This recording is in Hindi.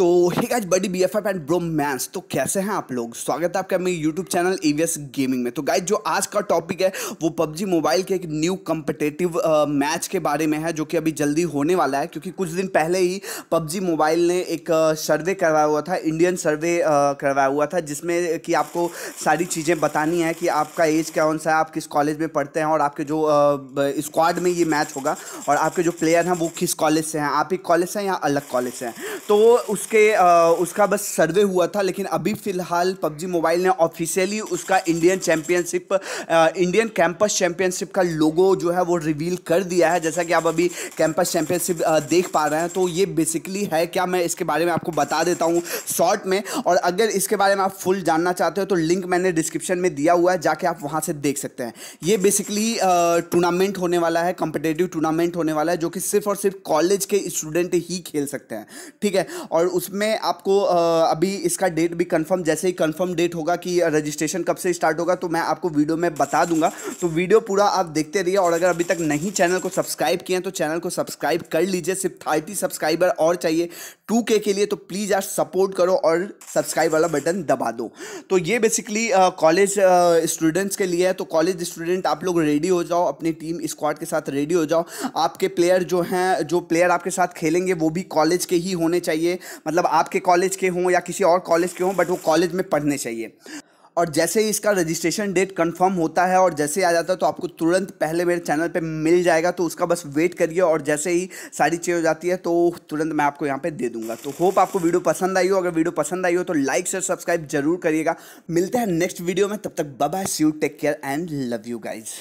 तो हे गाइस बड़ी B F F and bromance तो कैसे हैं आप लोग स्वागत है आपका मेरे यूट्यूब चैनल एस गेमिंग में तो गाइस जो आज का टॉपिक है वो पबजी मोबाइल के एक न्यू कम्पिटेटिव मैच के बारे में है जो कि अभी जल्दी होने वाला है क्योंकि कुछ दिन पहले ही पबजी मोबाइल ने एक सर्वे uh, करवाया हुआ था इंडियन सर्वे uh, करवाया हुआ था जिसमें कि आपको सारी चीज़ें बतानी है कि आपका एज कौन सा है आप किस कॉलेज में पढ़ते हैं और आपके जो स्क्वाड uh, में ये मैच होगा और आपके जो प्लेयर हैं वो किस कॉलेज से हैं आप एक कॉलेज से हैं या अलग कॉलेज से हैं तो उसके आ, उसका बस सर्वे हुआ था लेकिन अभी फ़िलहाल पबजी मोबाइल ने ऑफिशियली उसका Indian championship Indian campus championship का लोगो जो है वो रिवील कर दिया है जैसा कि आप अभी कैंपस चैम्पियनशिप देख पा रहे हैं तो ये बेसिकली है क्या मैं इसके बारे में आपको बता देता हूँ शॉर्ट में और अगर इसके बारे में आप फुल जानना चाहते हो तो लिंक मैंने डिस्क्रिप्शन में दिया हुआ है जाके आप वहाँ से देख सकते हैं ये बेसिकली टूर्नामेंट होने वाला है कॉम्पिटेटिव टूर्नामेंट होने वाला है जो कि सिर्फ और सिर्फ कॉलेज के स्टूडेंट ही खेल सकते हैं ठीक है है और उसमें आपको अभी इसका डेट भी कंफर्म जैसे ही कंफर्म डेट होगा कि रजिस्ट्रेशन कब से स्टार्ट होगा तो मैं आपको वीडियो में बता दूंगा तो वीडियो पूरा आप देखते रहिए और अगर अभी तक नहीं चैनल को सब्सक्राइब किए हैं तो चैनल को सब्सक्राइब कर लीजिए सिर्फ थर्टी सब्सक्राइबर और चाहिए टू के के लिए तो प्लीज़ यार सपोर्ट करो और सब्सक्राइब वाला बटन दबा दो तो ये बेसिकली कॉलेज स्टूडेंट्स के लिए है तो कॉलेज स्टूडेंट आप लोग रेडी हो जाओ अपनी टीम स्क्वाड के साथ रेडी हो जाओ आपके प्लेयर जो हैं जो प्लेयर आपके साथ खेलेंगे वो भी कॉलेज के ही होने चाहिए चाहिए मतलब आपके कॉलेज के हों या किसी और कॉलेज के हों बट वो कॉलेज में पढ़ने चाहिए और जैसे ही इसका रजिस्ट्रेशन डेट कंफर्म होता है और जैसे आ जाता है तो आपको तुरंत पहले मेरे चैनल पे मिल जाएगा तो उसका बस वेट करिए और जैसे ही सारी चीज़ हो जाती है तो तुरंत मैं आपको यहाँ पे दे दूंगा तो होप आपको वीडियो पसंद आई हो अगर वीडियो पसंद आई हो तो लाइक शेयर सब्सक्राइब जरूर करिएगा मिलते हैं नेक्स्ट वीडियो में तब तक bye see you take care and love you guys